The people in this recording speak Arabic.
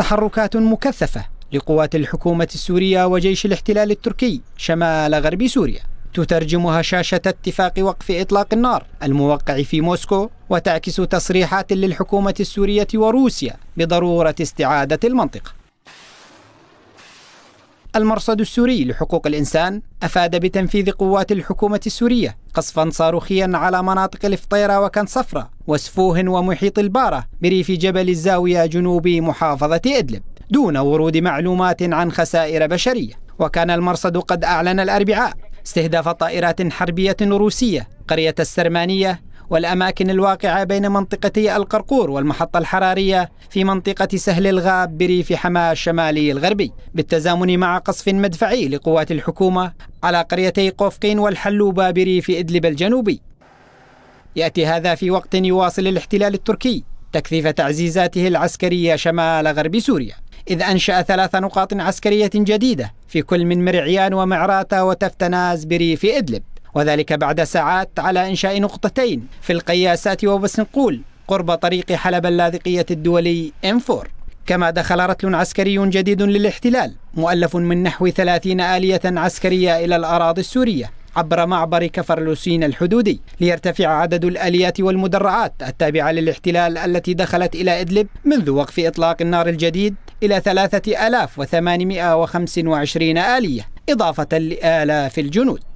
تحركات مكثفة لقوات الحكومة السورية وجيش الاحتلال التركي شمال غرب سوريا تترجمها شاشة اتفاق وقف إطلاق النار الموقع في موسكو وتعكس تصريحات للحكومة السورية وروسيا بضرورة استعادة المنطقة المرصد السوري لحقوق الإنسان أفاد بتنفيذ قوات الحكومة السورية قصفا صاروخيا على مناطق الفطيرة صفره وسفوه ومحيط البارة بريف جبل الزاوية جنوب محافظة إدلب دون ورود معلومات عن خسائر بشرية وكان المرصد قد أعلن الأربعاء استهداف طائرات حربية روسية قرية السرمانية والأماكن الواقعة بين منطقتي القرقور والمحطة الحرارية في منطقة سهل الغاب بريف حماة الشمالي الغربي بالتزامن مع قصف مدفعي لقوات الحكومة على قريتي قوفقين والحلوبة بريف إدلب الجنوبي يأتي هذا في وقت يواصل الاحتلال التركي تكثيف تعزيزاته العسكرية شمال غرب سوريا إذ أنشأ ثلاث نقاط عسكرية جديدة في كل من مرعيان ومعراتة وتفتناز بريف إدلب وذلك بعد ساعات على إنشاء نقطتين في القياسات وبسنقول قرب طريق حلب اللاذقية الدولي إنفور كما دخل رتل عسكري جديد للاحتلال مؤلف من نحو ثلاثين آلية عسكرية إلى الأراضي السورية عبر معبر كفرلوسين الحدودي ليرتفع عدد الآليات والمدرعات التابعة للاحتلال التي دخلت إلى إدلب منذ وقف إطلاق النار الجديد إلى 3825 آلية إضافة لآلاف الجنود